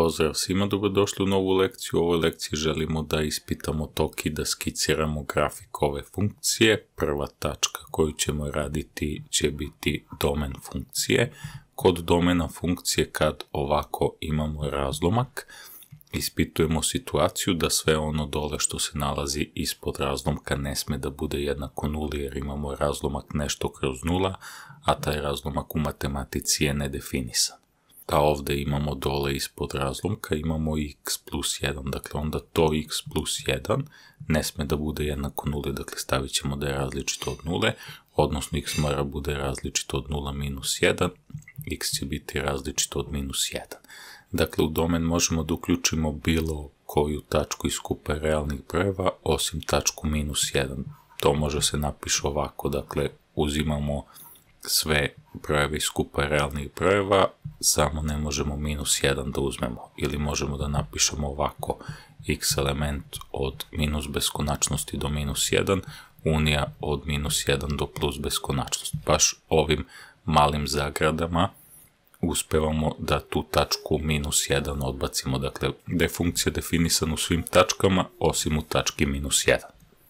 Pozdrav svima, dobrodošli u novu lekciju. U ovoj lekciji želimo da ispitamo tok i da skiciramo grafik ove funkcije. Prva tačka koju ćemo raditi će biti domen funkcije. Kod domena funkcije kad ovako imamo razlomak, ispitujemo situaciju da sve ono dole što se nalazi ispod razlomka ne sme da bude jednako nuli jer imamo razlomak nešto kroz nula, a taj razlomak u matematici je nedefinisan da ovde imamo dole ispod razlomka, imamo x plus 1, dakle onda to x plus 1 ne sme da bude jednako nule, dakle stavit ćemo da je različito od nule, odnosno x mora bude različito od 0 minus 1, x će biti različito od minus 1. Dakle, u domen možemo da uključimo bilo koju tačku iz skupa realnih brojeva, osim tačku minus 1. To može se napiše ovako, dakle, uzimamo sve brojevi skupa realnih brojeva, samo ne možemo minus 1 da uzmemo, ili možemo da napišemo ovako x element od minus beskonačnosti do minus 1, unija od minus 1 do plus beskonačnosti. Baš ovim malim zagradama uspevamo da tu tačku minus 1 odbacimo, dakle da je funkcija definisana u svim tačkama osim u tački minus 1.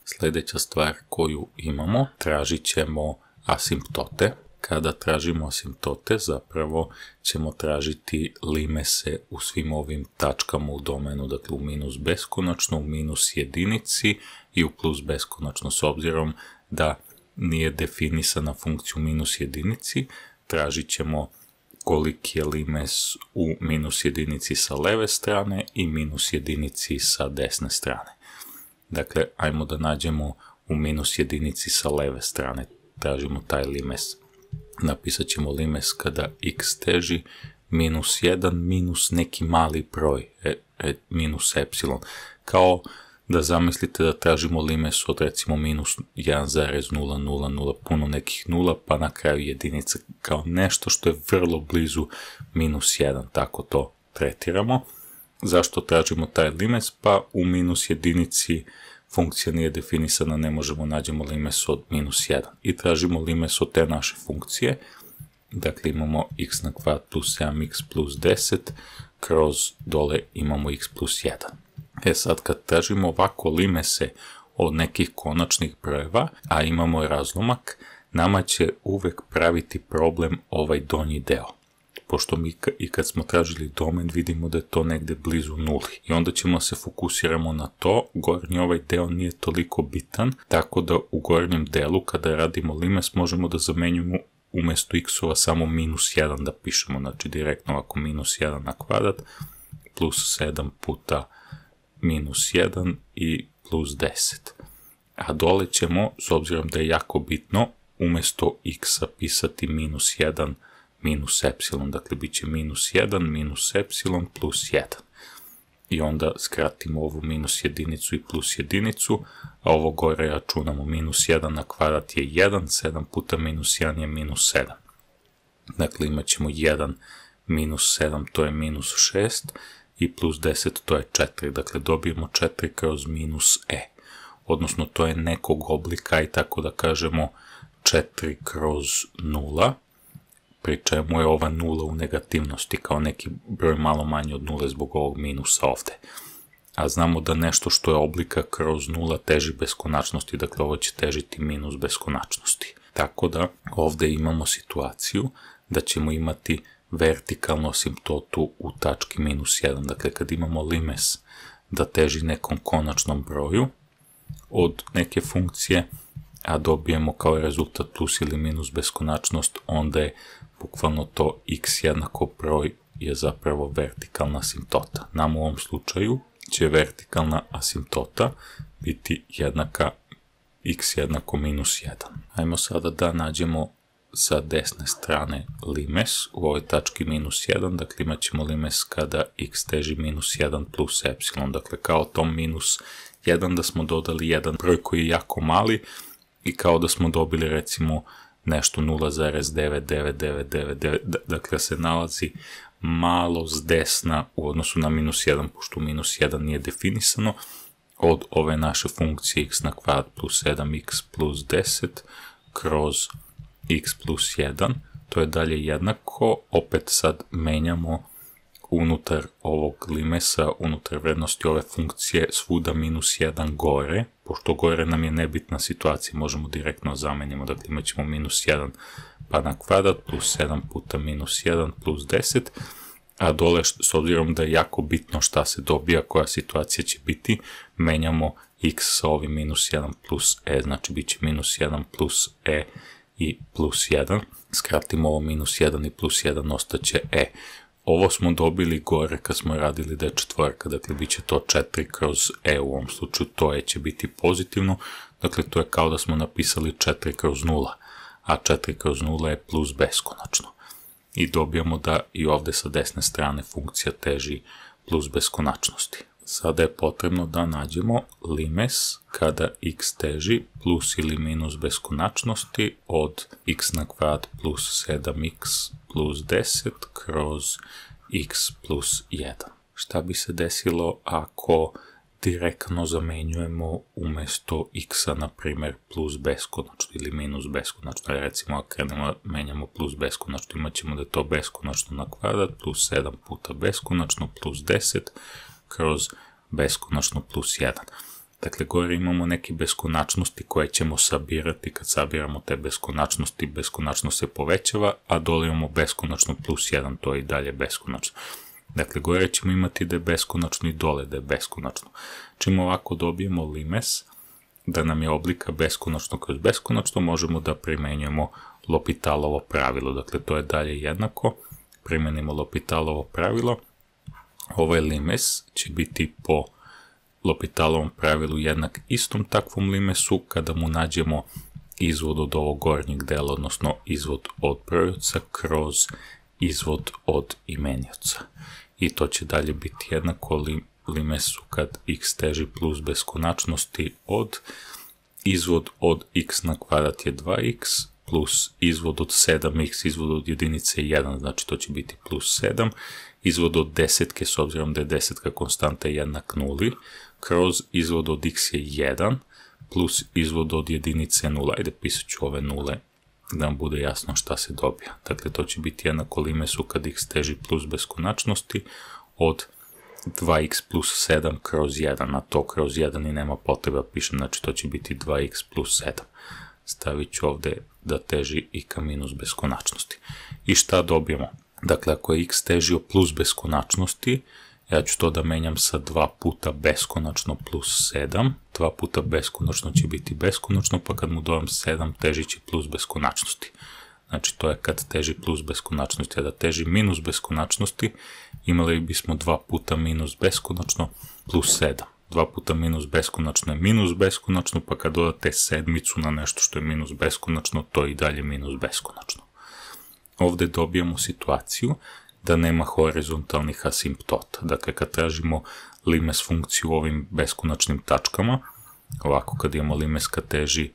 Sledeća stvar koju imamo, tražit ćemo asimptote, Kada tražimo asimptote, zapravo ćemo tražiti limese u svim ovim tačkama u domenu, dakle u minus beskonačno, u minus jedinici i u plus beskonačno, s obzirom da nije definisana funkcija u minus jedinici, tražit ćemo koliki je limes u minus jedinici sa leve strane i minus jedinici sa desne strane. Dakle, ajmo da nađemo u minus jedinici sa leve strane, tražimo taj limes napisat ćemo limes kada x teži minus 1 minus neki mali broj, e, e, minus epsilon. Kao da zamislite da tražimo limes od recimo minus 1,000, puno nekih nula, pa na kraju jedinica kao nešto što je vrlo blizu minus 1, tako to tretiramo. Zašto tražimo taj limes? Pa u minus jedinici funkcija nije definisana, ne možemo da nađemo limes od minus 1 i tražimo limes od te naše funkcije, dakle imamo x na kvadrat plus 7x plus 10, kroz dole imamo x plus 1. E sad kad tražimo ovako limese od nekih konačnih brojeva, a imamo razlomak, nama će uvek praviti problem ovaj donji deo pošto mi i kad smo tražili domen vidimo da je to negde blizu nuli i onda ćemo da se fokusiramo na to, gornji ovaj deo nije toliko bitan, tako da u gornjem delu kada radimo limes možemo da zamenjujemo umesto x-ova samo minus 1 da pišemo, znači direktno ovako minus 1 na kvadrat plus 7 puta minus 1 i plus 10. A dole ćemo, s obzirom da je jako bitno, umesto x-a pisati minus 1 na minus epsilon, dakle bit će minus 1 minus epsilon plus 1. I onda skratimo ovu minus jedinicu i plus jedinicu, a ovo gore računamo minus 1 na kvadrat je 1, 7 puta minus 1 je minus 7. Dakle imat ćemo 1 minus 7, to je minus 6, i plus 10 to je 4, dakle dobijemo 4 kroz minus e, odnosno to je nekog oblika i tako da kažemo 4 kroz 0, pri čemu je ova nula u negativnosti kao neki broj malo manji od nule zbog ovog minusa ovde. A znamo da nešto što je oblika kroz nula teži beskonačnosti, dakle ovo će težiti minus beskonačnosti. Tako da ovde imamo situaciju da ćemo imati vertikalnu asimptotu u tački minus 1. Dakle, kad imamo limes da teži nekom konačnom broju od neke funkcije, a dobijemo kao rezultat plus ili minus beskonačnost, onda je bukvalno to x jednako broj je zapravo vertikalna asimptota. Nam u ovom slučaju će vertikalna asimptota biti jednaka x jednako minus 1. Hajmo sada da nađemo sa desne strane limes, u ovoj tački minus 1, dakle imat ćemo limes kada x teži minus 1 plus epsilon, dakle kao tom minus 1 da smo dodali jedan broj koji je jako mali i kao da smo dobili recimo nešto 0,99999, da, dakle da se nalazi malo s desna u odnosu na minus 1, pošto minus 1 nije definisano, od ove naše funkcije x na kvadrat plus 7x plus 10 kroz x plus 1, to je dalje jednako, opet sad menjamo unutar ovog limesa, unutar vrednosti ove funkcije svuda minus 1 gore, pošto gore nam je nebitna situacija, možemo direktno zamenjamo, dakle imat ćemo minus 1 pa na kvadrat plus 7 puta minus 1 plus 10, a dole s obzirom da je jako bitno šta se dobija, koja situacija će biti, menjamo x sa ovim minus 1 plus e, znači bit će minus 1 plus e i plus 1, skratimo ovo minus 1 i plus 1 ostaće e. Ovo smo dobili gore kad smo radili da je četvorka, dakle bit će to 4 kroz e u ovom slučaju, to e će biti pozitivno, dakle to je kao da smo napisali 4 kroz 0, a 4 kroz 0 je plus beskonačno. I dobijamo da i ovde sa desne strane funkcija teži plus beskonačnosti. Sada je potrebno da nađemo limes kada x teži plus ili minus beskonačnosti od x na kvadrat plus 7x plus 10 kroz x plus 1. Šta bi se desilo ako direktno zamenjujemo umesto x-a, na primer, plus beskonačno ili minus beskonačno. Recimo, ako krenemo, da menjamo plus beskonačno, imat ćemo da je to beskonačno na kvadrat, plus 7 puta beskonačno, plus 10, kroz beskonačno plus 1. Dakle, gore imamo neke beskonačnosti koje ćemo sabirati kad sabiramo te beskonačnosti, beskonačno se povećava, a dole imamo beskonačno plus 1, to je i dalje beskonačno. Dakle, gore ćemo imati da je beskonačno i dole da je beskonačno. Čim ovako dobijemo limes, da nam je oblika beskonačno kroz beskonačno, možemo da primenjujemo L'Hopitalovo pravilo. Dakle, to je dalje jednako, primenimo L'Hopitalovo pravilo, Ovaj limes će biti po L'Hopitalom pravilu jednak istom takvom limesu kada mu nađemo izvod od ovog gornjeg dela, odnosno izvod od brojevca kroz izvod od imenioca. I to će dalje biti jednako li, limesu kad x teži plus beskonačnosti od izvod od x na kvadrat je 2x plus izvod od 7x, izvod od jedinice je 1, znači to će biti plus 7, izvod od desetke, s obzirom da je desetka konstanta jednak nuli, kroz izvod od x je 1, plus izvod od jedinice 0. Ajde, pisat ću ove nule da vam bude jasno šta se dobija. Dakle, to će biti jednako limesu kad x teži plus beskonačnosti od 2x plus 7 kroz 1, a to kroz 1 i nema potreba pišem, znači to će biti 2x plus 7. Stavit ću ovde da teži i ka minus beskonačnosti. I šta dobijemo? Dakle, ako je x težio plus beskonačnosti, ja ću to da menjam sa 2 puta beskonačno plus 7. 2 puta beskonačno će biti beskonačno, pa kad mu dodam 7, teži će plus beskonačnosti. Znači, to je kad teži plus beskonačnosti, a da teži minus beskonačnosti, imali bismo 2 puta minus beskonačno plus 7. 2 puta minus beskonačno je minus beskonačno, pa kad dodate sedmicu na nešto što je minus beskonačno, to je i dalje minus beskonačno ovde dobijamo situaciju da nema horizontalnih asimptota. Dakle, kad tražimo limes funkciju u ovim beskonačnim tačkama, ovako kad imamo limes ka teži,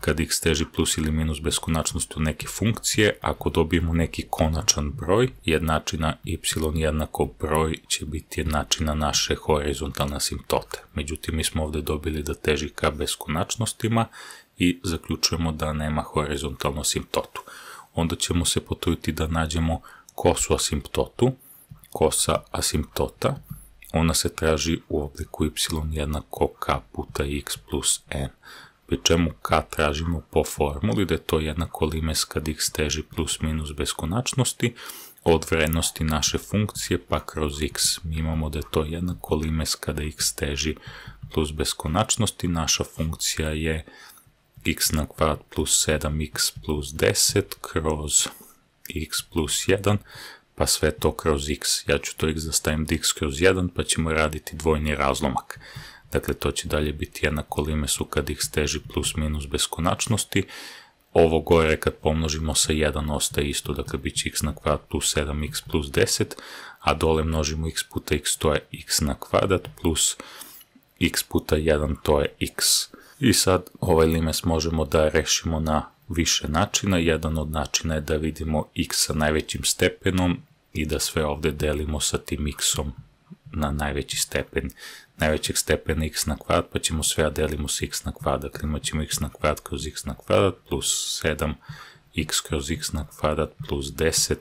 kad x teži plus ili minus beskonačnost od neke funkcije, ako dobijemo neki konačan broj, jednačina y jednako broj će biti jednačina naše horizontalne asimptote. Međutim, mi smo ovde dobili da teži ka beskonačnostima i zaključujemo da nema horizontalnu asimptotu onda ćemo se potruditi da nađemo kosu asimptotu. Kosa asimptota, ona se traži u obliku y jednako k puta x plus n, pri čemu k tražimo po formuli da je to jednako limes kad x teži plus minus beskonačnosti, od vrednosti naše funkcije pa kroz x. Mi imamo da je to jednako limes kada x teži plus beskonačnosti, naša funkcija je x na kvadrat plus 7x plus 10 kroz x plus 1, pa sve to kroz x. Ja ću to x da stavim dx kroz 1, pa ćemo raditi dvojni razlomak. Dakle, to će dalje biti jednako limesu kad x teži plus minus beskonačnosti. Ovo gore kad pomnožimo sa 1 ostaje isto, dakle bit će x na kvadrat plus 7x plus 10, a dole množimo x puta x, to je x na kvadrat plus x puta 1, to je x. I sad ovaj limes možemo da rešimo na više načina. Jedan od načina je da vidimo x sa najvećim stepenom i da sve ovde delimo sa tim x-om na najveći stepen najvećeg stepena x na kvadrat, pa ćemo sve da delimo s x na kvadrat, dakle imat ćemo x na kvadrat kroz x na kvadrat plus 7 x kroz x na kvadrat plus 10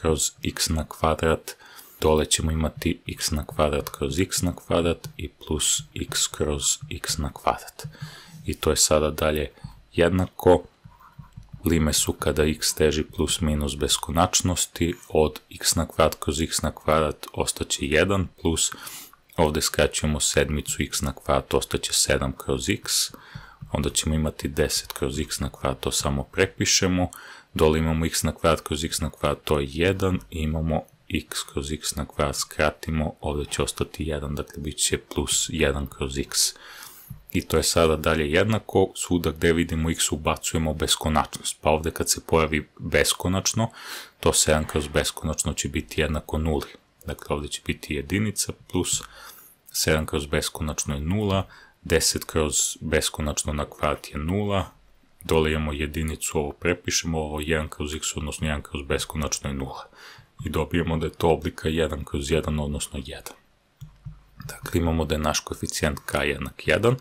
kroz x na kvadrat dole ćemo imati x na kvadrat kroz x na kvadrat i plus x kroz x na kvadrat. I to je sada dalje jednako, lime su kada x teži plus minus beskonačnosti, od x na kvadrat kroz x na kvadrat ostaće 1 plus, ovde skraćujemo sedmicu x na kvadrat ostaće 7 kroz x, onda ćemo imati 10 kroz x na kvadrat, to samo prepišemo, dole imamo x na kvadrat kroz x na kvadrat, to je 1, i imamo x kroz x na kvadrat skratimo, ovdje će ostati 1, dakle bit će plus 1 kroz x. I to je sada dalje jednako, svuda gde vidimo x ubacujemo beskonačnost, pa ovdje kad se pojavi beskonačno, to 7 kroz beskonačno će biti jednako nuli. Dakle, ovdje će biti jedinica plus 7 kroz beskonačno je 0, 10 kroz beskonačno na kvadrat je 0, dole imamo jedinicu, ovo prepišemo, ovo 1 kroz x, odnosno 1 kroz beskonačno je 0 i dobijemo da je to oblika 1 kroz 1, odnosno 1. Dakle, imamo da je naš koeficijent k jednak 1.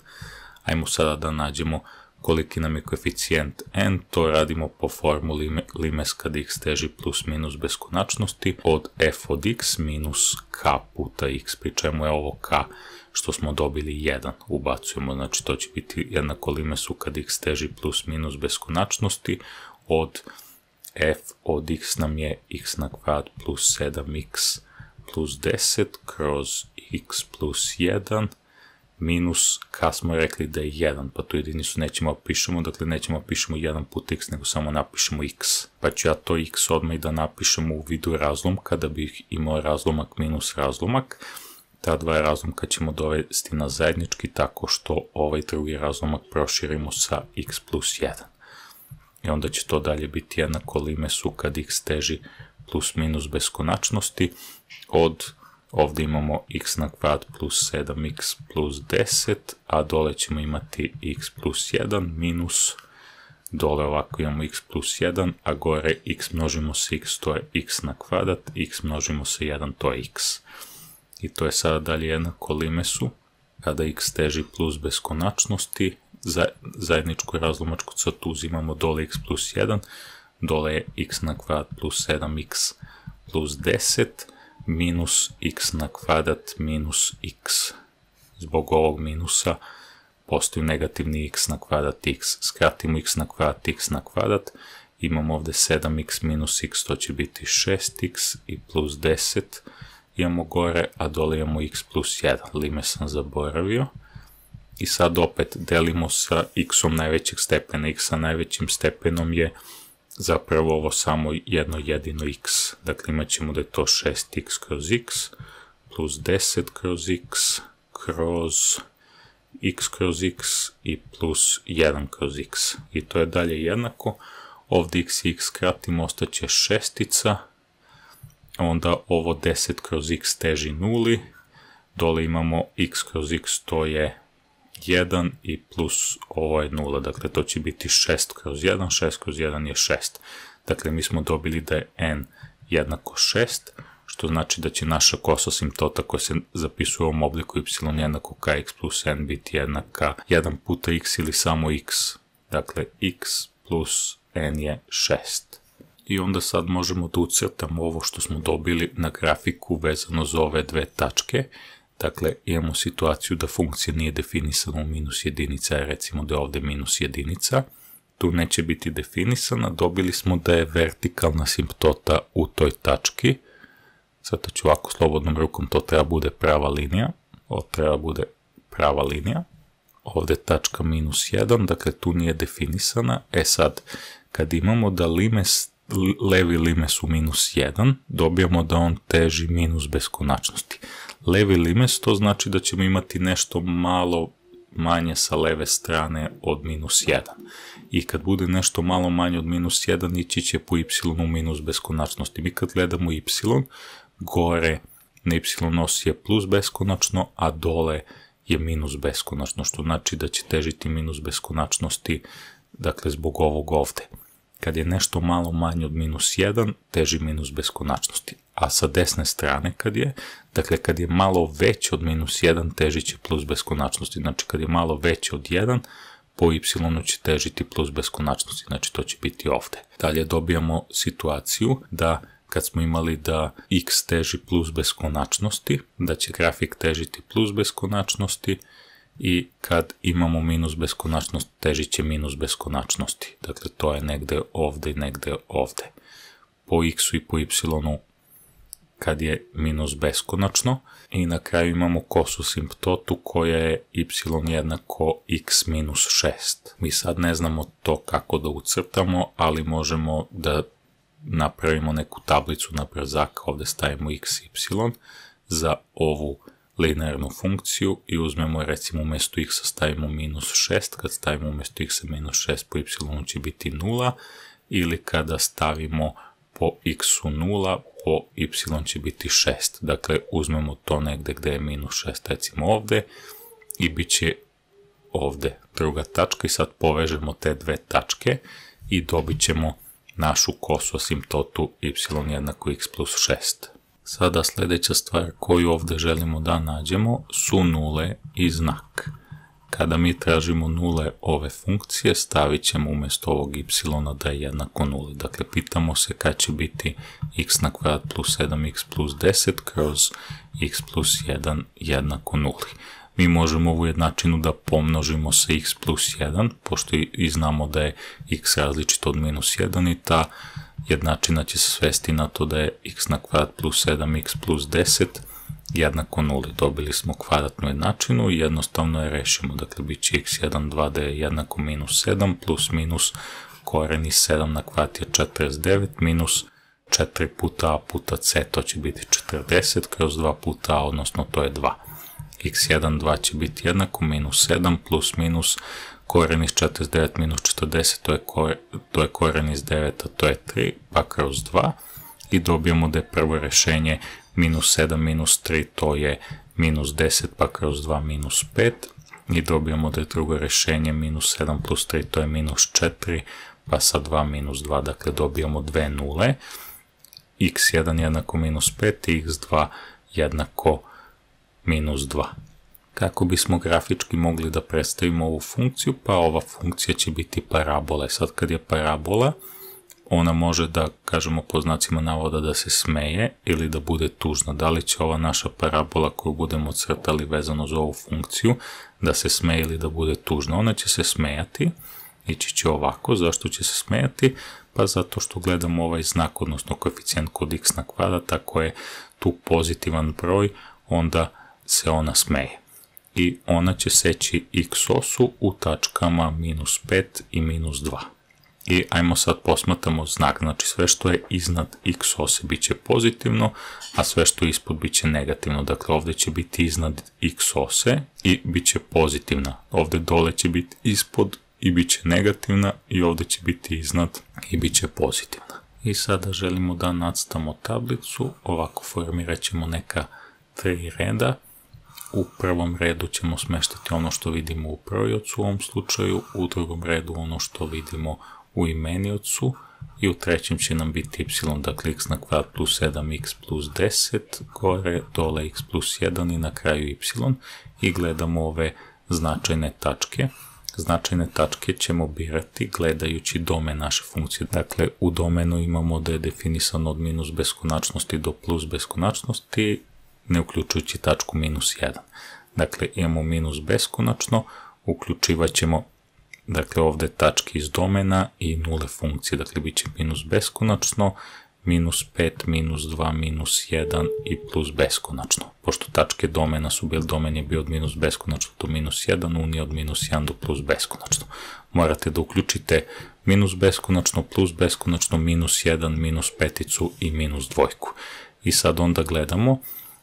Ajmo sada da nađemo koliki nam je koeficijent n, to radimo po formuli limes kad x teži plus minus beskonačnosti od f od x minus k puta x, pri čemu je ovo k što smo dobili 1, ubacujemo, znači to će biti jednako limesu kad x teži plus minus beskonačnosti od f f od x nam je x na kvadrat plus 7x plus 10 kroz x plus 1 minus k smo rekli da je 1, pa tu jedinicu nećemo opišemo, da dakle nećemo opišemo da 1 put x, nego samo napišemo x. Pa ću ja to x odmah i da napišemo u vidu razlomka, da bih imao razlomak minus razlomak. Ta dva razlomka ćemo dovesti na zajednički tako što ovaj drugi razlomak proširimo sa x plus 1 i onda će to dalje biti jednako lime su kad x teži plus minus beskonačnosti od ovde imamo x na kvadrat plus 7x plus 10, a dole ćemo imati x plus 1 minus, dole ovako imamo x plus 1, a gore x množimo se x, to je x na kvadrat, x množimo se 1, to je x. I to je sada dalje jednako limesu, kada x teži plus beskonačnosti, za, zajedničku razlomačku crtu uzimamo dole x plus 1, dole je x na kvadrat plus 7x plus 10, minus x na kvadrat minus x. Zbog ovog minusa postoji negativni x na kvadrat x. Skratimo x na kvadrat x na kvadrat, imamo ovde 7x minus x, to će biti 6x i plus 10 imamo gore, a dole imamo x plus 1. Lime sam zaboravio i sad opet delimo sa x najvećeg stepena. x sa najvećim stepenom je zapravo ovo samo jedno jedino x. Dakle, imat ćemo da je to 6x kroz x plus 10 kroz x kroz x kroz x i plus 1 kroz x. I to je dalje jednako. Ovde x i x kratimo, ostaće šestica. Onda ovo 10 kroz x teži nuli. Dole imamo x kroz x, to je 1 i plus ovo je 0, dakle to će biti 6 kroz 1, 6 kroz 1 je 6. Dakle, mi smo dobili da je n jednako 6, što znači da će naša kosasimptota koja se zapisuje u ovom obliku y jednako kx plus n biti jednaka 1 puta x ili samo x. Dakle, x plus n je 6. I onda sad možemo da ucrtamo ovo što smo dobili na grafiku vezano za ove dve tačke. Dakle, imamo situaciju da funkcija nije definisana u minus jedinica, je recimo da je ovde minus jedinica, tu neće biti definisana, dobili smo da je vertikalna simptota u toj tački, zato ću ovako slobodnom rukom, to treba bude prava linija, ovo treba bude prava linija, ovde tačka minus 1, dakle tu nije definisana, e sad, kad imamo da limes, levi limes u minus 1, dobijamo da on teži minus beskonačnosti. Levi limes to znači da ćemo imati nešto malo manje sa leve strane od minus 1. I kad bude nešto malo manje od minus 1, ići će po y u minus beskonačnosti. Mi kad gledamo y, gore na y osi je plus beskonačno, a dole je minus beskonačno, što znači da će težiti minus beskonačnosti, dakle, zbog ovog ovde kad je nešto malo manje od minus 1, teži minus beskonačnosti. A sa desne strane kad je, dakle kad je malo veće od minus 1, teži će plus beskonačnosti. Znači kad je malo veće od 1, po y će težiti plus beskonačnosti, znači to će biti ovde. Dalje dobijamo situaciju da kad smo imali da x teži plus beskonačnosti, da će grafik težiti plus beskonačnosti, i kad imamo minus beskonačnost, težit će minus beskonačnosti. Dakle, to je negde ovde i negde ovde. Po x-u i po y-u kad je minus beskonačno i na kraju imamo kosu simptotu koja je y jednako x minus 6. Mi sad ne znamo to kako da ucrtamo, ali možemo da napravimo neku tablicu na brzaka, ovde stavimo x, y za ovu linearnu funkciju i uzmemo recimo umjesto x stavimo minus 6, kad stavimo umjesto x minus 6 po y će biti 0 ili kada stavimo po x 0 po y će biti 6. Dakle, uzmemo to negde gde je minus 6, recimo ovde i bit će ovdje druga tačka i sad povežemo te dve tačke i dobit ćemo našu kosu asimptotu y jednako x plus 6. Sada sljedeća stvar koju ovdje želimo da nađemo su nule i znak. Kada mi tražimo nule ove funkcije, stavit ćemo umjesto ovog y da je jednako nuli. Dakle, pitamo se kad će biti x na kvadrat plus 7x plus 10 kroz x plus 1 jednako nuli. Mi možemo ovu jednačinu da pomnožimo sa x plus 1, pošto i znamo da je x različito od minus 1 i ta jednačina će se svesti na to da je x na kvadrat plus 7x plus 10 jednako 0. Dobili smo kvadratnu jednačinu i jednostavno je rešimo. Dakle, bit će x1, 2d je jednako minus 7 plus minus koren iz 7 na kvadrat je 49 minus 4 puta a puta c, to će biti 40 kroz 2 puta a, odnosno to je 2. x1, 2 će biti jednako minus 7 plus minus 7 koren iz 49 minus 40, to je, kore, to je koren iz 9, a to je 3, pa kroz 2 i dobijemo da je prvo rešenje minus 7 minus 3, to je minus 10, pa kroz 2 minus 5 i dobijemo da je drugo rešenje minus 7 plus 3, to je minus 4, pa sa 2 minus 2, dakle dobijemo dve nule, x1 jednako minus 5 i x2 jednako minus 2 kako bismo grafički mogli da predstavimo ovu funkciju, pa ova funkcija će biti parabola. Sad kad je parabola, ona može da, kažemo po znacima navoda, da se smeje ili da bude tužna. Da li će ova naša parabola koju budemo crtali vezano za ovu funkciju da se smeje ili da bude tužna? Ona će se smejati, ići će ovako, zašto će se smejati? Pa zato što gledamo ovaj znak, odnosno koeficijent kod x na kvadrat, ako je tu pozitivan broj, onda se ona smeje i ona će seći x osu u tačkama minus 5 i minus 2. I ajmo sad posmatamo znak, znači sve što je iznad x ose bit će pozitivno, a sve što je ispod bit će negativno, dakle ovde će biti iznad x ose i bit će pozitivna, ovde dole će biti ispod i bit će negativna i ovde će biti iznad i bit će pozitivna. I sada želimo da nadstamo tablicu, ovako formirat ćemo neka tri reda, U prvom redu ćemo smeštati ono što vidimo u projocu u ovom slučaju, u drugom redu ono što vidimo u imeniocu i u trećem će nam biti y, dakle x na kvadrat plus 7x plus 10, gore, dole x plus 1 i na kraju y i gledamo ove značajne tačke. Značajne tačke ćemo birati gledajući domen naše funkcije. Dakle, u domenu imamo da je definisan od minus beskonačnosti do plus beskonačnosti, ne uključujući tačku minus 1. Dakle, imamo minus beskonačno, uključivaćemo dakle ovde tačke iz domena i nule funkcije, dakle bit će minus beskonačno, minus 5, minus 2, minus 1 i plus beskonačno. Pošto tačke domena su bili, domen je bio od minus beskonačno do minus 1, unije od minus 1 do plus beskonačno. Morate da uključite minus beskonačno, plus beskonačno, minus 1, minus peticu i minus dvojku. I sad onda gledamo,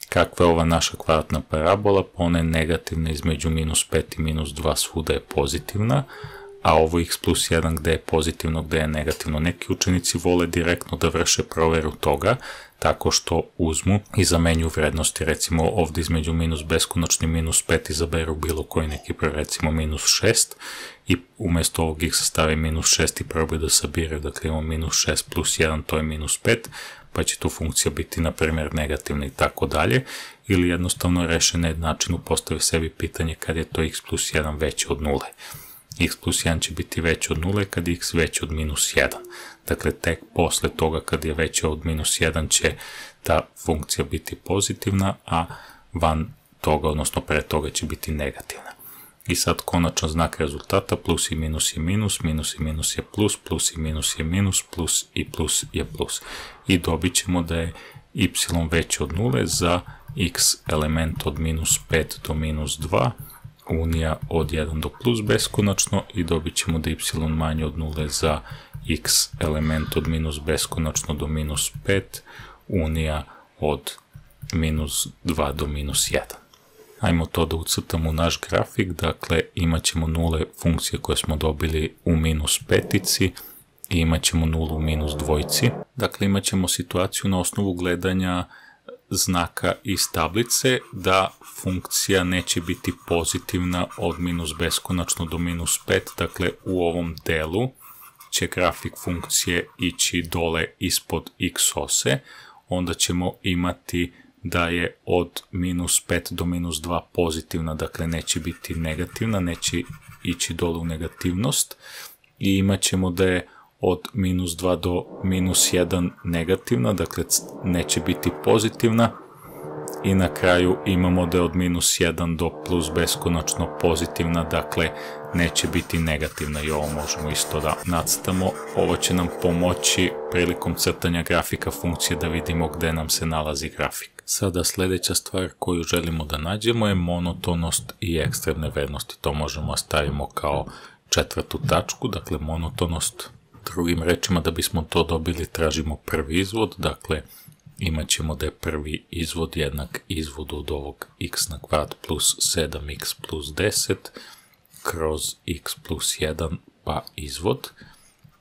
Kakva je ova naša kvadratna parabola? Pa ona je negativna između minus 5 i minus 2 svuda je pozitivna, a ovo x plus 1 gde je pozitivno, gde je negativno. Neki učenici vole direktno da vrše proveru toga, tako što uzmu i zamenju vrednosti, recimo ovde između minus beskonačni minus 5 izaberu bilo koji neki broj, recimo minus 6 i umesto ovog x stave minus 6 i probaju da sabiraju, dakle imamo minus 6 plus 1, to je minus 5, pa će tu funkcija biti, na primjer, negativna i tako dalje, ili jednostavno rešen na načinu postavi sebi pitanje kad je to x plus 1 veće od nule. x plus 1 će biti veće od nule kad je x veće od minus 1. Dakle, tek posle toga kad je veće od minus 1 će ta funkcija biti pozitivna, a van toga, odnosno pre toga će biti negativna. I sad konačno znak rezultata, plus i minus je minus, minus i minus je plus, plus i minus je minus, plus i plus je plus. I dobit ćemo da je y veće od nule za x element od minus 5 do minus 2, unija od 1 do plus beskonačno i dobit ćemo da y manje od nule za x element od minus beskonačno do minus 5, unija od minus 2 do minus 1. Hajmo to da ucrtamo u naš grafik, dakle imat ćemo nule funkcije koje smo dobili u minus petici, i imat ćemo nulu u minus dvojci. Dakle, imat ćemo situaciju na osnovu gledanja znaka iz tablice da funkcija neće biti pozitivna od minus beskonačno do minus 5, dakle u ovom delu će grafik funkcije ići dole ispod x ose, onda ćemo imati da je od minus 5 do minus 2 pozitivna, dakle neće biti negativna, neće ići dole u negativnost i imat ćemo da je od minus 2 do minus 1 negativna, dakle neće biti pozitivna i na kraju imamo da je od minus 1 do plus beskonačno pozitivna, dakle neće biti negativna i ovo možemo isto da nacrtamo. Ovo će nam pomoći prilikom crtanja grafika funkcije da vidimo gde nam se nalazi grafik. Sada sledeća stvar koju želimo da nađemo je monotonost i ekstremne vrednosti. To možemo da stavimo kao četvrtu tačku, dakle monotonost. Drugim rečima da bismo to dobili tražimo prvi izvod, dakle imat ćemo da je prvi izvod jednak izvodu od ovog x na kvadrat plus 7x plus 10, kroz x plus 1 pa izvod.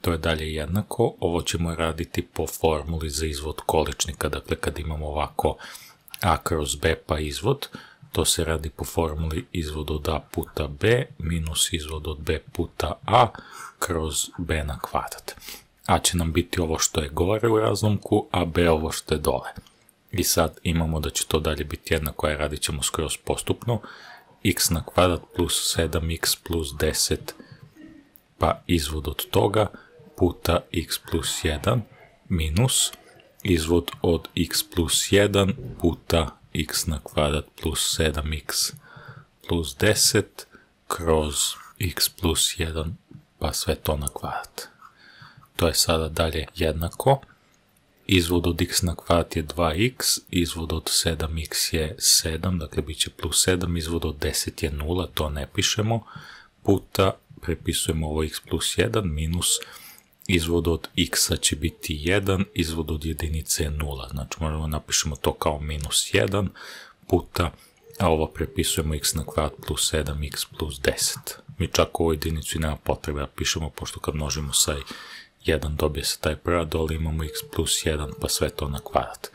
To je dalje jednako. Ovo ćemo raditi po formuli za izvod količnika. Dakle, kad imamo ovako a kroz b pa izvod, to se radi po formuli izvod od a puta b minus izvod od b puta a kroz b na kvadrat. A će nam biti ovo što je gore u razlomku, a b ovo što je dole. I sad imamo da će to dalje biti jednako, a radit ćemo skroz postupno x na kvadrat plus 7x plus 10, pa izvod od toga puta x plus 1 minus izvod od x plus 1 puta x na kvadrat plus 7x plus 10 kroz x plus 1 pa sve to na kvadrat. To je sada dalje jednako Izvod od x na kvadrat je 2x, izvod od 7x je 7, dakle bit će plus 7, izvod od 10 je 0, to ne pišemo, puta prepisujemo ovo x plus 1 minus izvod od x će biti 1, izvod od jedinice je 0, znači moramo da napišemo to kao minus 1 puta, a ovo prepisujemo x na kvadrat plus 7, x plus 10. Mi čak ovu jedinicu i nema potrebe da pišemo, pošto kad množimo sa 1 dobije se taj prad, dole imamo x plus 1 pa sve to na kvadrat.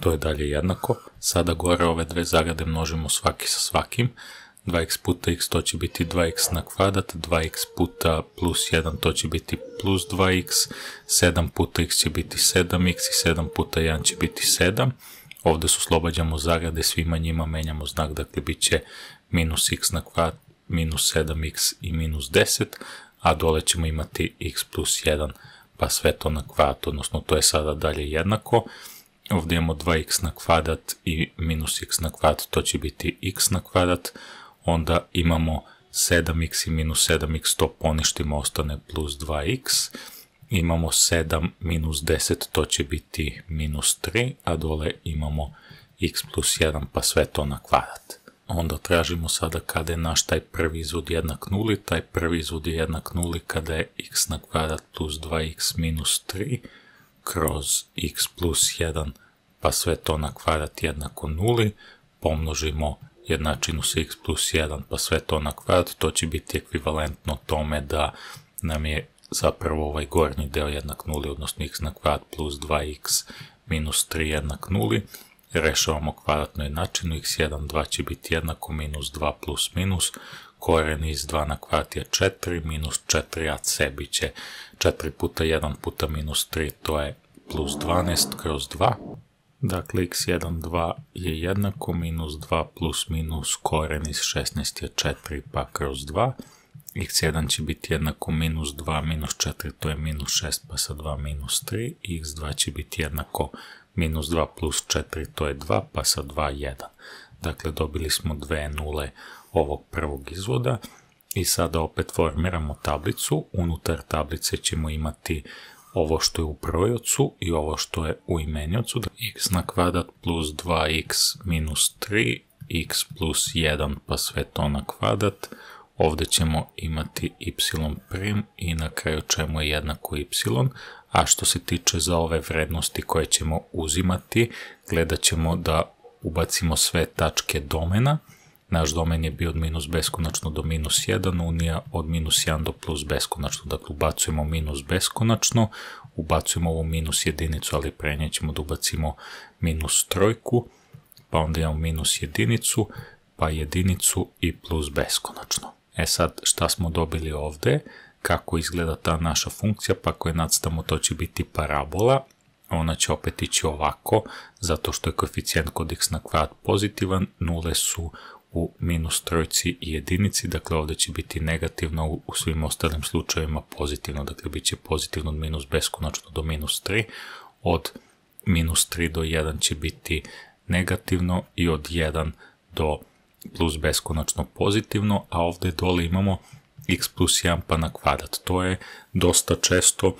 To je dalje jednako. Sada gore ove dve zarade množimo svaki sa svakim. 2x puta x to će biti 2x na kvadrat, 2x puta plus 1 to će biti plus 2x, 7 puta x će biti 7x i 7 puta 1 će biti 7. Ovde su oslobađamo zarade, svima njima menjamo znak, dakle bit će minus x na kvadrat, minus 7x i minus 10, a dole ćemo imati x plus 1 pa sve to na kvadrat, odnosno to je sada dalje jednako. Ovdje imamo 2x na kvadrat i minus x na kvadrat, to će biti x na kvadrat. Onda imamo 7x i minus 7x, to poništimo, ostane plus 2x. Imamo 7 minus 10, to će biti minus 3, a dole imamo x plus 1, pa sve to na kvadrat onda tražimo sada kada je naš taj prvi izvod jednak nuli, taj prvi izvod je jednak nuli kada je x na kvadrat plus 2x minus 3 kroz x plus 1, pa sve to na kvadrat jednako nuli, pomnožimo jednačinu sa x plus 1, pa sve to na kvadrat, to će biti ekvivalentno tome da nam je zapravo ovaj gornji deo jednak nuli, odnosno x na kvadrat plus 2x minus 3 jednak nuli, Rešavamo kvadratnu jednačinu, x1, 2 će biti jednako minus 2 plus minus, koren iz 2 na kvadrat je 4, minus 4ac bit će 4 puta 1 puta minus 3, to je plus 12 kroz 2. Dakle, x1, 2 je jednako, minus 2 plus minus koren iz 16 je 4 pa kroz 2. x1 će biti jednako minus 2 minus 4, to je minus 6 pa sa 2 minus 3. x2 će biti jednako minus 2 plus 4 to je 2, pa sa 2 1. Dakle, dobili smo dve nule ovog prvog izvoda i sada opet formiramo tablicu. Unutar tablice ćemo imati ovo što je u brojocu i ovo što je u imenjocu. Dakle, x na kvadrat plus 2x minus 3, x plus 1 pa sve to na kvadrat. Ovde ćemo imati y' i na kraju čemu je jednako y, a što se tiče za ove vrednosti koje ćemo uzimati, gledat ćemo da ubacimo sve tačke domena, naš domen je bio od minus beskonačno do minus 1, unija od minus 1 do plus beskonačno, dakle ubacujemo minus beskonačno, ubacujemo ovu minus jedinicu, ali prenjećemo da ubacimo minus trojku, pa onda imamo minus jedinicu, pa jedinicu i plus beskonačno. E sad, šta smo dobili ovde? kako izgleda ta naša funkcija, pa ako je nacrtamo to će biti parabola, ona će opet ići ovako, zato što je koeficijent kod x na kvadrat pozitivan, nule su u minus trojci i jedinici, dakle ovde će biti negativno, u svim ostalim slučajevima pozitivno, dakle bit će pozitivno od minus beskonačno do minus 3, od minus 3 do 1 će biti negativno i od 1 do plus beskonačno pozitivno, a ovde dole imamo x plus 1 pa na kvadrat. To je dosta često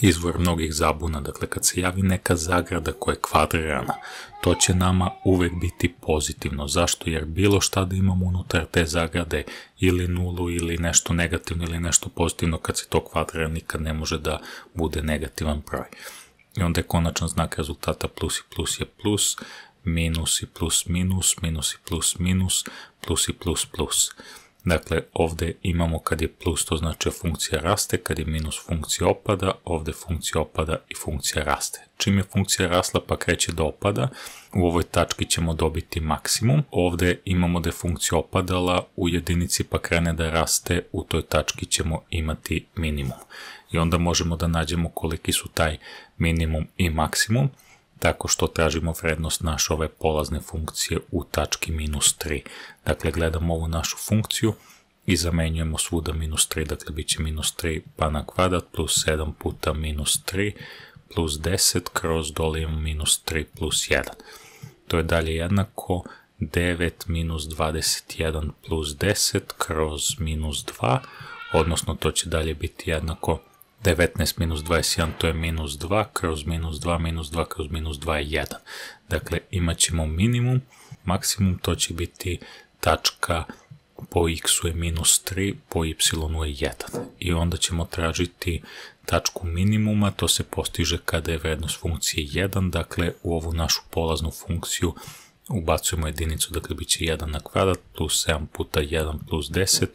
izvor mnogih zabuna, dakle kad se javi neka zagrada koja je kvadrirana, to će nama uvek biti pozitivno. Zašto? Jer bilo šta da imamo unutar te zagrade, ili nulu, ili nešto negativno, ili nešto pozitivno, kad se to kvadrira nikad ne može da bude negativan broj. I onda je konačan znak rezultata plus i plus je plus, minus i plus minus, minus i plus minus, plus i plus plus. plus Dakle, ovde imamo kad je plus, to znači da funkcija raste, kad je minus funkcija opada, ovde funkcija opada i funkcija raste. Čim je funkcija rasla pa kreće da opada, u ovoj tački ćemo dobiti maksimum. Ovde imamo da je funkcija opadala u jedinici pa krene da raste, u toj tački ćemo imati minimum. I onda možemo da nađemo koliki su taj minimum i maksimum tako što tražimo vrednost naše ove polazne funkcije u tački minus 3. Dakle, gledamo ovu našu funkciju i zamenjujemo svuda minus 3, dakle bit će minus 3 pa na kvadrat plus 7 puta minus 3 plus 10 kroz dole imamo minus 3 plus 1. To je dalje jednako 9 minus 21 plus 10 kroz minus 2, odnosno to će dalje biti jednako 19 minus 21 to je minus 2 kroz minus 2 minus 2 kroz minus 2 je 1. Dakle, imat ćemo minimum, maksimum to će biti tačka po x-u je minus 3, po y-u je 1. I onda ćemo tražiti tačku minimuma, to se postiže kada je vrednost funkcije 1, dakle u ovu našu polaznu funkciju ubacujemo jedinicu, dakle bit će 1 na kvadrat plus 7 puta 1 plus 10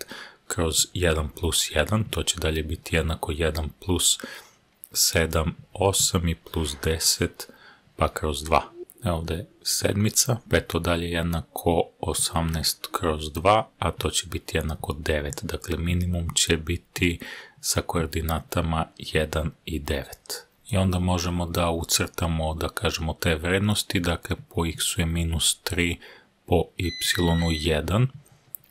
kroz 1 plus 1, to će dalje biti jednako 1 plus 7, 8 i plus 10, pa kroz 2. Evo ovde je sedmica, pa je dalje jednako 18 kroz 2, a to će biti jednako 9. Dakle, minimum će biti sa koordinatama 1 i 9. I onda možemo da ucrtamo, da kažemo, te vrednosti, dakle, po x je minus 3, po y 1,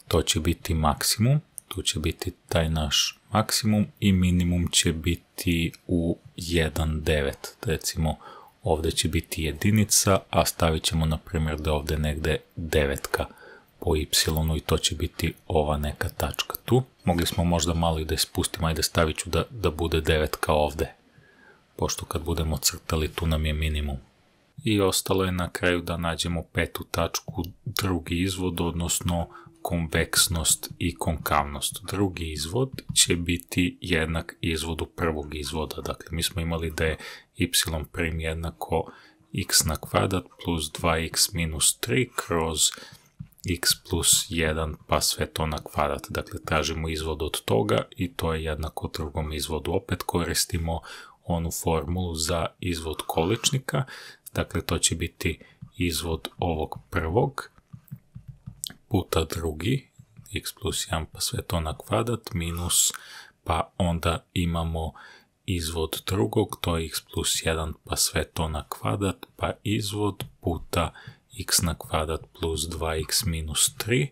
to će biti maksimum, tu će biti taj naš maksimum i minimum će biti u 1.9. Recimo ovde će biti jedinica, a stavit ćemo na primjer da ovde negde devetka po y i to će biti ova neka tačka tu. Mogli smo možda malo i da je spustimo, ajde stavit ću da, da bude devetka ovde, pošto kad budemo crtali tu nam je minimum. I ostalo je na kraju da nađemo petu tačku, drugi izvod, odnosno konveksnost i konkavnost. Drugi izvod će biti jednak izvodu prvog izvoda. Dakle, mi smo imali da je y prim jednako x na kvadrat plus 2x minus 3 kroz x plus 1 pa sve to na kvadrat. Dakle, tražimo izvod od toga i to je jednako drugom izvodu. Opet koristimo onu formulu za izvod količnika. Dakle, to će biti izvod ovog prvog puta drugi, x plus 1 pa sve to na kvadrat minus pa onda imamo izvod drugog, to je x plus 1 pa sve to na kvadrat pa izvod puta x na kvadrat plus 2x minus 3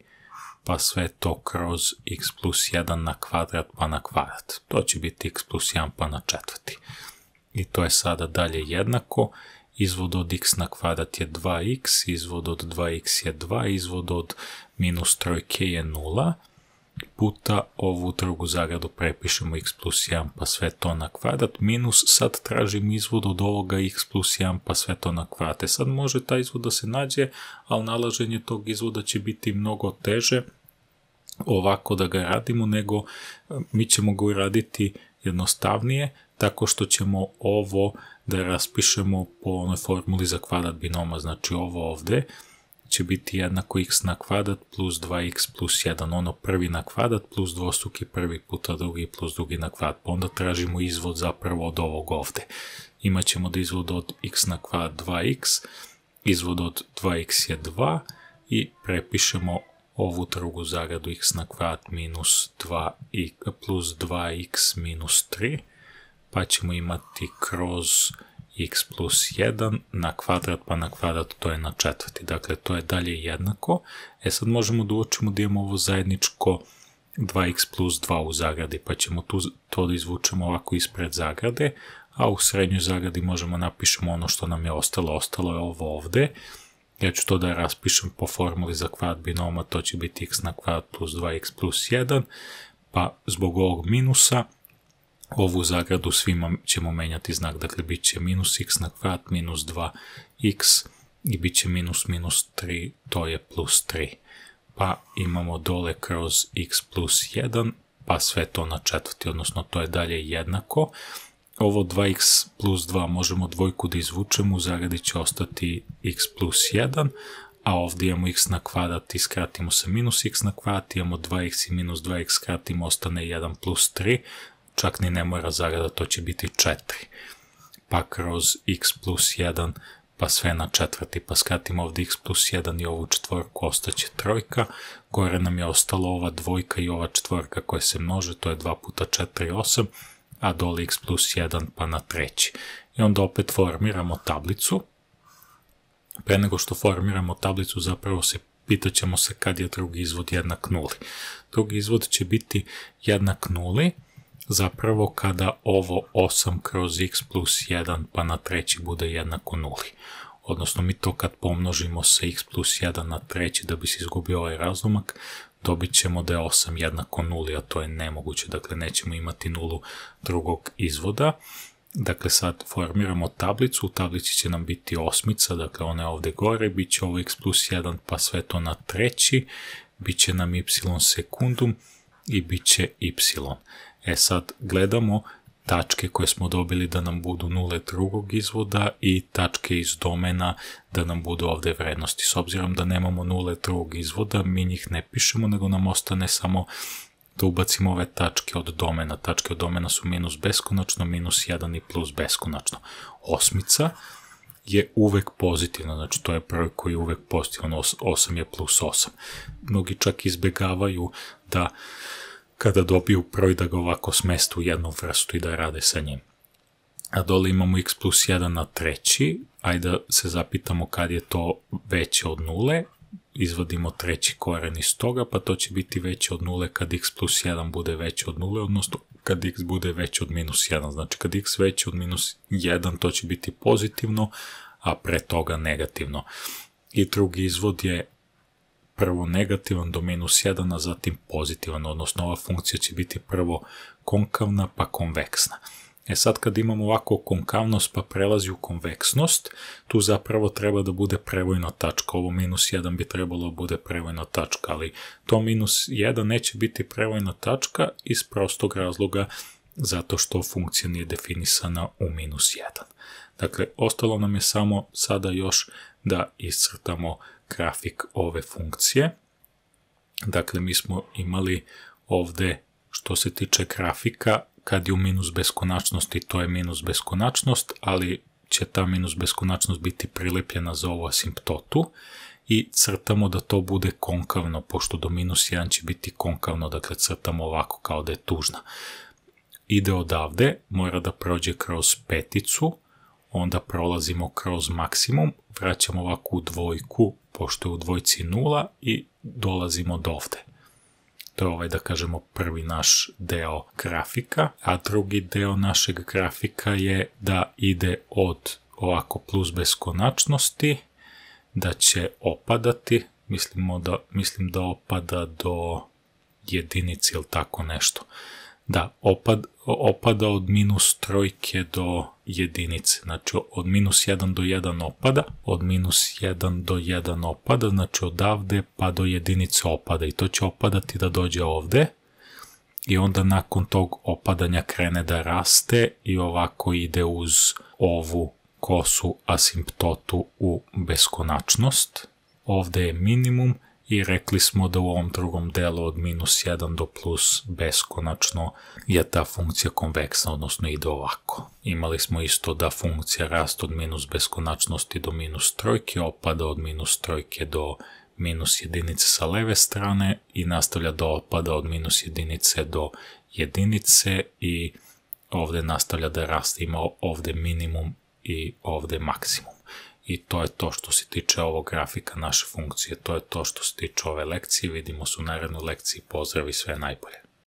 pa sve to kroz x plus 1 na kvadrat pa na kvadrat. To će biti x plus 1 pa na četvrti. I to je sada dalje jednako. Izvod od x na kvadrat je 2x, izvod od 2x je 2, izvod od minus 3k je 0, puta ovu drugu zagradu prepišemo x plus 1 pa sve to na kvadrat, minus sad tražim izvod od ovoga x plus 1 pa sve to na kvadrat. E sad može ta izvod da se nađe, ali nalaženje tog izvoda će biti mnogo teže ovako da ga radimo, nego e, mi ćemo ga uraditi jednostavnije, tako što ćemo ovo da raspišemo po onoj formuli za kvadrat binoma, znači ovo ovde, će biti jednako x na kvadrat plus 2x plus 1, ono prvi na kvadrat plus dvostruki prvi puta drugi plus drugi na kvadrat, pa onda tražimo izvod zapravo od ovog ovde. Imaćemo da izvod od x na kvadrat 2x, izvod od 2x je 2 i prepišemo ovu drugu zagradu x na kvadrat minus 2 plus 2x minus 3, pa ćemo imati kroz x plus 1 na kvadrat pa na kvadrat to je na četvrti. Dakle, to je dalje jednako. E sad možemo da uočimo da imamo ovo zajedničko 2x plus 2 u zagradi, pa ćemo tu, to da izvučemo ovako ispred zagrade, a u srednjoj zagradi možemo da napišemo ono što nam je ostalo, ostalo je ovo ovde. Ja ću to da raspišem po formuli za kvadrat binoma, to će biti x na kvadrat plus 2x plus 1, pa zbog ovog minusa ovu zagradu svima ćemo menjati znak, dakle bit će minus x na kvadrat minus 2x i bit će minus minus 3, to je plus 3. Pa imamo dole kroz x plus 1, pa sve to na četvrti, odnosno to je dalje jednako. Ovo 2x plus 2 možemo dvojku da izvučemo, u zagradi će ostati x plus 1, a ovdje imamo x na kvadrat i skratimo sa minus x na kvadrat, imamo 2x i minus 2x skratimo, ostane 1 plus 3, čak ni ne mora zarada, to će biti 4. Pa kroz x plus 1, pa sve na četvrti, pa skratimo ovde x plus 1 i ovu četvorku, ostaće trojka, gore nam je ostalo ova dvojka i ova četvorka koja se množe, to je 2 puta 4, 8, a dole x plus 1 pa na treći. I onda opet formiramo tablicu, pre nego što formiramo tablicu zapravo se pitaćemo se kad je drugi izvod jednak nuli. Drugi izvod će biti jednak nuli, zapravo kada ovo 8 kroz x plus 1 pa na treći bude jednako nuli. Odnosno mi to kad pomnožimo sa x plus 1 na treći da bi se izgubio ovaj razlomak, dobit ćemo da je 8 jednako nuli, a to je nemoguće, dakle nećemo imati nulu drugog izvoda. Dakle, sad formiramo tablicu, u tablici će nam biti osmica, dakle ona je ovde gore, bit će ovo x plus 1 pa sve to na treći, bit će nam y sekundum i bit će y. E sad, gledamo tačke koje smo dobili da nam budu nule drugog izvoda i tačke iz domena da nam budu ovde vrednosti. S obzirom da nemamo nule drugog izvoda, mi njih ne pišemo, nego nam ostane samo da ubacimo ove tačke od domena. Tačke od domena su minus beskonačno, minus 1 i plus beskonačno. Osmica je uvek pozitivna, znači to je prvi koji je uvek pozitivan, 8 je plus 8. Mnogi čak izbegavaju da kada dobiju broj da ga ovako smeste u jednu vrstu i da rade sa njim. A dole imamo x plus 1 na treći, ajde da se zapitamo kad je to veće od nule, izvadimo treći koren iz toga, pa to će biti veće od nule kad x plus 1 bude veće od nule, odnosno kad x bude veće od minus 1. Znači kad x veće od minus 1 to će biti pozitivno, a pre toga negativno. I drugi izvod je prvo negativan do minus 1, a zatim pozitivan, odnosno ova funkcija će biti prvo konkavna pa konveksna. E sad kad imamo ovako konkavnost pa prelazi u konveksnost, tu zapravo treba da bude prevojna tačka, ovo minus 1 bi trebalo da bude prevojna tačka, ali to minus 1 neće biti prevojna tačka iz prostog razloga zato što funkcija nije definisana u minus 1. Dakle, ostalo nam je samo sada još da iscrtamo grafik ove funkcije. Dakle, mi smo imali ovde što se tiče grafika, kad je u minus beskonačnosti, to je minus beskonačnost, ali će ta minus beskonačnost biti prilepljena za ovu asimptotu i crtamo da to bude konkavno, pošto do minus 1 će biti konkavno, dakle crtamo ovako kao da je tužna. Ide odavde, mora da prođe kroz peticu, onda prolazimo kroz maksimum, vraćamo ovako u dvojku pošto je u dvojci nula i dolazimo do ovde. To je ovaj, da kažemo, prvi naš deo grafika, a drugi deo našeg grafika je da ide od ovako plus beskonačnosti, da će opadati, mislimo da, mislim da opada do jedinici ili tako nešto. Da, opad, opada od minus trojke do jedinice, znači od minus 1 do 1 opada, od minus 1 do 1 opada, znači odavde pa do jedinice opada i to će opadati da dođe ovde i onda nakon tog opadanja krene da raste i ovako ide uz ovu kosu asimptotu u beskonačnost. Ovde je minimum i rekli smo da u ovom drugom delu od minus 1 do plus beskonačno je ta funkcija konveksna, odnosno ide ovako. Imali smo isto da funkcija rast od minus beskonačnosti do minus trojke opada od minus trojke do minus jedinice sa leve strane i nastavlja da opada od minus jedinice do jedinice i ovde nastavlja da raste, ima ovde minimum i ovde maksimum i to je to što se tiče ovog grafika naše funkcije, to je to što se tiče ove lekcije, vidimo se u narednoj lekciji, pozdrav i sve najbolje.